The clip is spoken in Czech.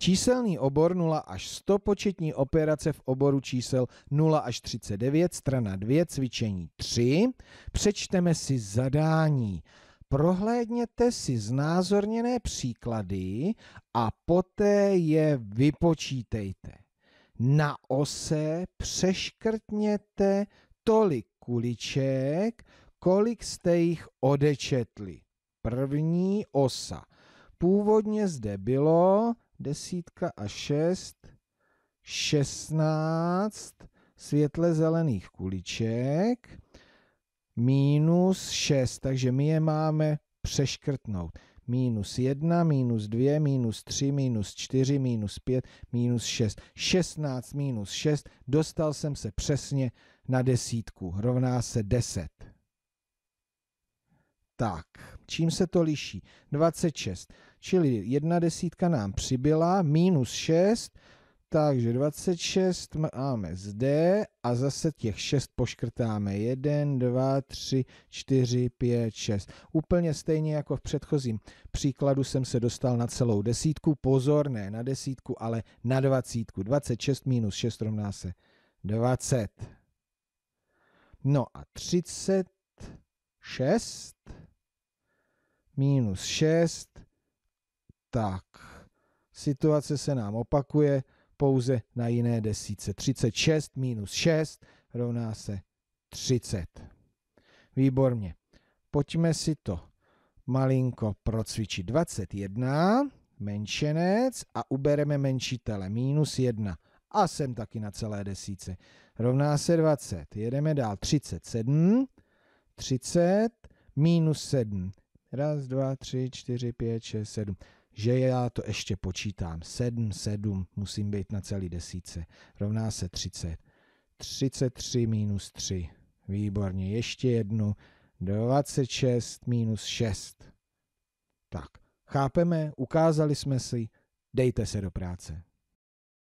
Číselný obor 0 až 100, početní operace v oboru čísel 0 až 39, strana 2, cvičení 3. Přečteme si zadání. Prohlédněte si znázorněné příklady a poté je vypočítejte. Na ose přeškrtněte tolik kuliček, kolik jste jich odečetli. První osa. Původně zde bylo desítka a šest, šestnáct světle zelených kuliček, minus šest, takže my je máme přeškrtnout. Minus jedna, minus dvě, minus tři, minus čtyři, minus pět, minus šest. Šestnáct minus šest, dostal jsem se přesně na desítku, rovná se deset. Tak, Čím se to liší? 26. Čili jedna desítka nám přibyla, minus 6, takže 26 máme zde a zase těch 6 poškrtáme. 1, 2, 3, 4, 5, 6. Úplně stejně jako v předchozím příkladu jsem se dostal na celou desítku. Pozor, ne na desítku, ale na dvacítku. 26 minus 6 rovná se 20. No a 36 minus 6. Tak, situace se nám opakuje pouze na jiné desíce. 36 minus 6 rovná se 30. Výborně. Pojďme si to malinko procvičit. 21, menšenec a ubereme menšitele, minus 1. A jsem taky na celé desíce. Rovná se 20. Jedeme dál. 37, 30, minus 7. Raz, dva, tři, čtyři, pět, šest, sedm. Že já to ještě počítám. Sedm, sedm, musím být na celý desíce. Rovná se třicet. Třicet tři minus tři. Výborně, ještě jednu. Dvacet šest minus šest. Tak, chápeme, ukázali jsme si, dejte se do práce.